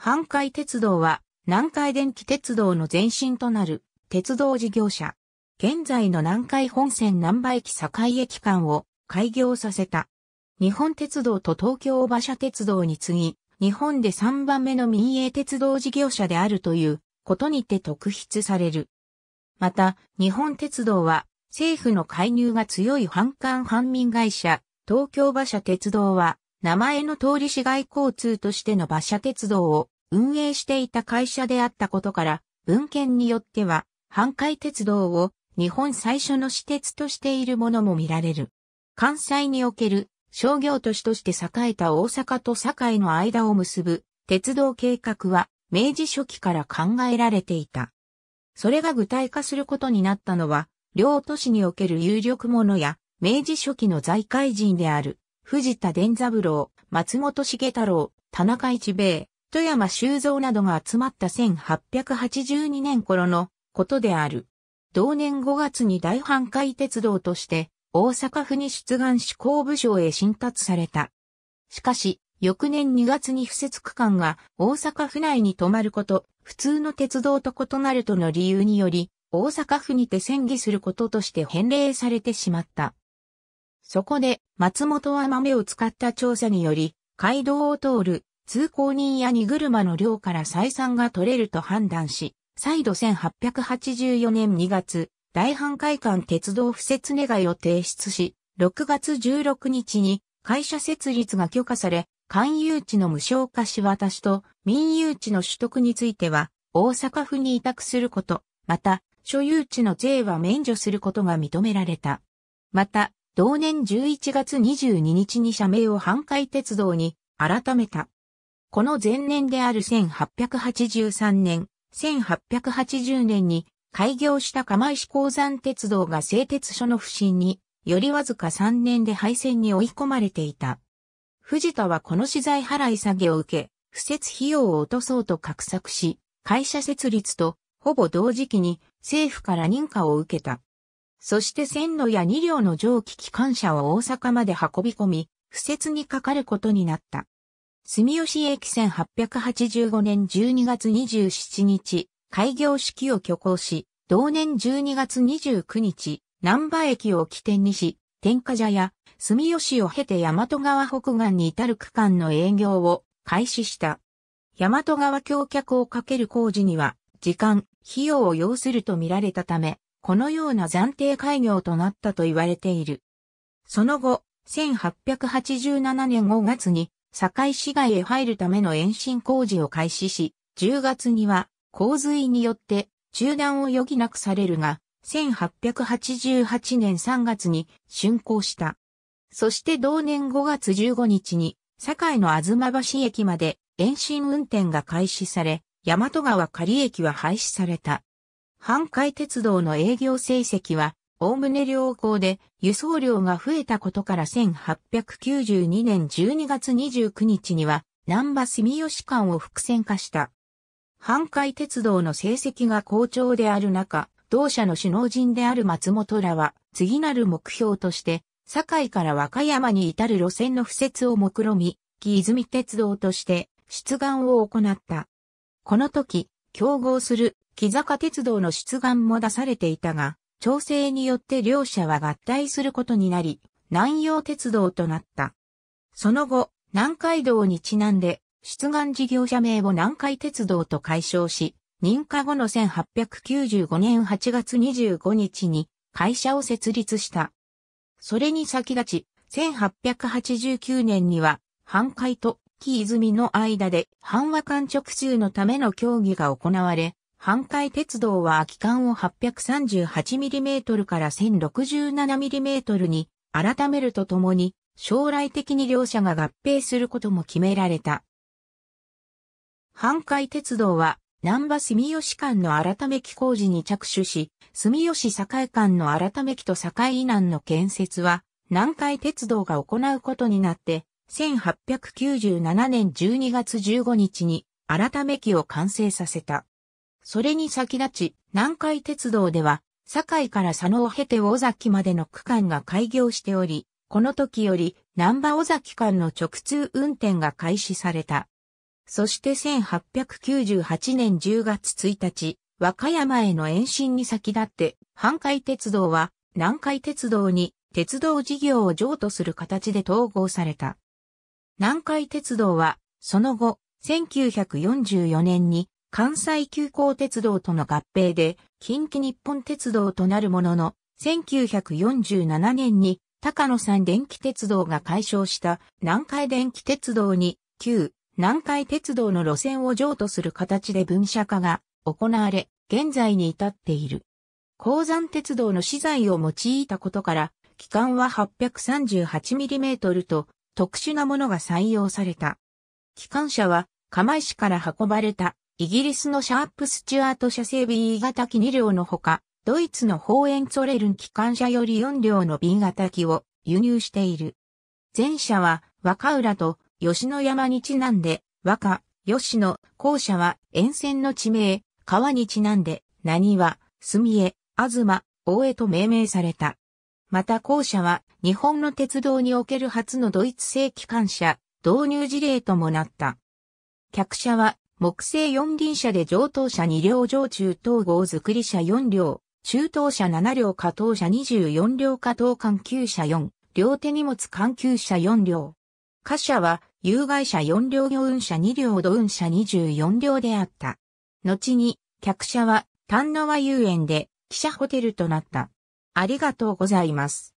阪海鉄道は南海電気鉄道の前身となる鉄道事業者。現在の南海本線南波駅境駅間を開業させた。日本鉄道と東京馬車鉄道に次ぎ、日本で3番目の民営鉄道事業者であるということにて特筆される。また、日本鉄道は政府の介入が強い阪韓阪民会社、東京馬車鉄道は名前の通り市街交通としての馬車鉄道を運営していた会社であったことから、文献によっては、半海鉄道を日本最初の私鉄としているものも見られる。関西における商業都市として栄えた大阪と堺の間を結ぶ鉄道計画は明治初期から考えられていた。それが具体化することになったのは、両都市における有力者や明治初期の財界人である藤田伝三郎、松本茂太郎、田中一兵衛、富山修造などが集まった1882年頃のことである。同年5月に大阪海鉄道として大阪府に出願し工部省へ進達された。しかし、翌年2月に不設区間が大阪府内に止まること、普通の鉄道と異なるとの理由により、大阪府にて戦議することとして返礼されてしまった。そこで、松本は豆を使った調査により、街道を通る通行人や荷車の量から採算が取れると判断し、再度1884年2月、大阪会館鉄道不設願いを提出し、6月16日に会社設立が許可され、官有地の無償化し渡しと民有地の取得については、大阪府に委託すること、また、所有地の税は免除することが認められた。また、同年11月22日に社名を半海鉄道に改めた。この前年である1883年、1880年に開業した釜石鉱山鉄道が製鉄所の不振によりわずか3年で廃線に追い込まれていた。藤田はこの資材払い下げを受け、不設費用を落とそうと画策し、会社設立とほぼ同時期に政府から認可を受けた。そして線路や2両の蒸気機関車を大阪まで運び込み、不設にかかることになった。住吉駅1885年12月27日、開業式を挙行し、同年12月29日、南波駅を起点にし、天下茶や住吉を経て大和川北岸に至る区間の営業を開始した。大和川橋脚をかける工事には、時間、費用を要すると見られたため、このような暫定開業となったと言われている。その後、1887年5月に堺市街へ入るための延伸工事を開始し、10月には洪水によって中断を余儀なくされるが、1888年3月に竣工した。そして同年5月15日に、堺の東橋駅まで延伸運転が開始され、大和川仮駅は廃止された。阪海鉄道の営業成績は、おおむね良好で、輸送量が増えたことから1892年12月29日には、南波住吉間を伏線化した。阪海鉄道の成績が好調である中、同社の首脳陣である松本らは、次なる目標として、堺から和歌山に至る路線の布設を目論み、木泉鉄道として出願を行った。この時、競合する木坂鉄道の出願も出されていたが、調整によって両社は合体することになり、南洋鉄道となった。その後、南海道にちなんで、出願事業者名を南海鉄道と解消し、認可後の1895年8月25日に会社を設立した。それに先立ち、1889年には、半海と木泉の間で阪和間直通のための協議が行われ、阪海鉄道は空き缶を 838mm から 1067mm に改めるとともに、将来的に両社が合併することも決められた。阪海鉄道は、南波住吉間の改め機工事に着手し、住吉境間の改め機と境以南の建設は、南海鉄道が行うことになって、1897年12月15日に改め機を完成させた。それに先立ち、南海鉄道では、堺から佐野を経て尾崎までの区間が開業しており、この時より南波尾崎間の直通運転が開始された。そして1898年10月1日、和歌山への延伸に先立って、阪海鉄道は南海鉄道に鉄道事業を譲渡する形で統合された。南海鉄道は、その後、1944年に関西急行鉄道との合併で、近畿日本鉄道となるものの、1947年に高野山電気鉄道が解消した南海電気鉄道に旧南海鉄道の路線を譲渡する形で分社化が行われ、現在に至っている。鉱山鉄道の資材を用いたことから、期間は 838mm と特殊なものが採用された。機関車は釜石から運ばれたイギリスのシャープスチュアート社製 B 型機2両のほか、ドイツのホーエンツォレルン機関車より4両の B 型機を輸入している。前者は若浦と吉野山にちなんで若、吉野、校舎は沿線の地名、川にちなんで、何は、住江、東、大江と命名された。また後者は日本の鉄道における初のドイツ製機関車導入事例ともなった。客車は木製四輪車で上等車2両上中等号作り車4両、中等車7両下等車24両下等環球車4、両手荷物環球車4両。貨車は有害車4両魚運車2両土運車24両であった。後に客車は丹野和遊園で汽車ホテルとなった。ありがとうございます。